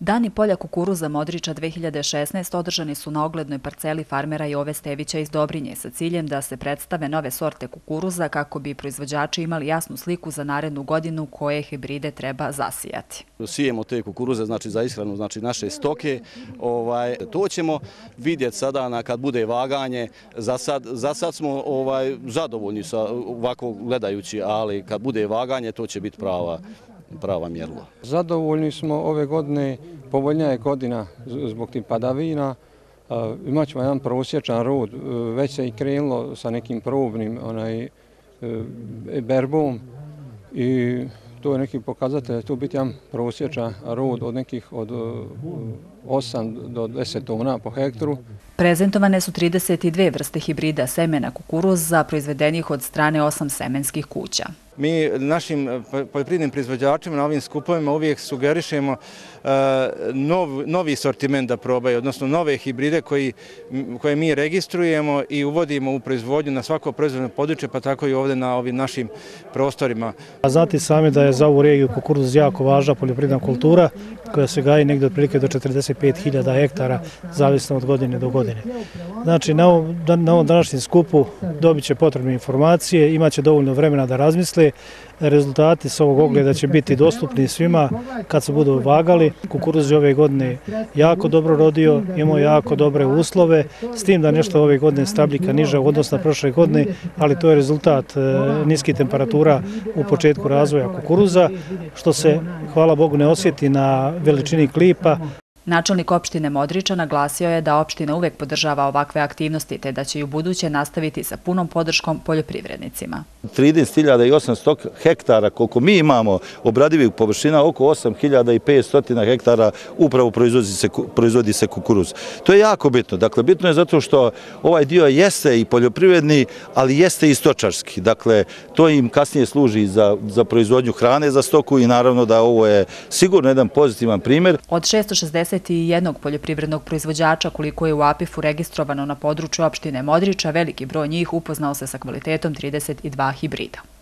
Dani polja kukuruza Modrića 2016 održani su na oglednoj parceli farmera Jove Stevića iz Dobrinje sa ciljem da se predstave nove sorte kukuruza kako bi proizvođači imali jasnu sliku za narednu godinu koje hibride treba zasijati. Sijemo te kukuruze znači, za ishranu znači, naše stoke. Ovaj, to ćemo vidjeti sada kad bude vaganje. Za sad smo ovaj, zadovoljni ovako gledajući, ali kad bude vaganje to će biti prava prava mjerla. Zadovoljni smo ove godine, povoljnija je godina zbog tim padavina. E, imat ćemo jedan prosječan rod, e, već se i krenilo sa nekim probnim onaj, e, berbom i to je neki pokazatelj, to biti jedan prosječan rod od nekih od 8 do 10 tona po hektru. Prezentovane su 32 vrste hibrida semena kukuruza proizvedenih od strane osam semenskih kuća. Mi našim eh, poljoprivrednim prizvođačima na ovim skupovima uvijek sugerišemo eh, novi sortiment da probaju, odnosno nove hibride koje mi registrujemo i uvodimo u proizvodnju na svako proizvodno područje, pa tako i ovdje na ovim našim prostorima. Znati sami da je za ovu regiju kukuruz jako važna poljoprivredna kultura koja se gaji nekde otprilike do 45.000 hektara, zavisno od godine do godine godine. Znači, na ovom današnjem skupu dobit će potrebne informacije, imat će dovoljno vremena da razmisle. Rezultati s ovog ogleda će biti dostupni svima kad se budu vagali. Kukuruz je ove godine jako dobro rodio, imao jako dobre uslove, s tim da nešto ove godine stabljika niža u odnosu na prošle godine, ali to je rezultat e, niskih temperatura u početku razvoja kukuruza, što se, hvala Bogu, ne osjeti na veličini klipa. Načelnik opštine Modriča naglasio je da opština uvek podržava ovakve aktivnosti te da će i u buduće nastaviti sa punom podrškom poljoprivrednicima. 13.800 hektara koliko mi imamo obradivih površina, oko 8.500 hektara upravo proizvodi se kukuruz. To je jako bitno. Dakle, bitno je zato što ovaj dio jeste i poljoprivredni, ali jeste i stočarski. Dakle, to im kasnije služi za proizvodnju hrane za stoku i naravno da ovo je sigurno jedan pozitivan primjer. Od 660 21 poljoprivrednog proizvođača koliko je u Apifu registrovano na području opštine Modrića, veliki broj njih upoznao se sa kvalitetom 32 hibrida.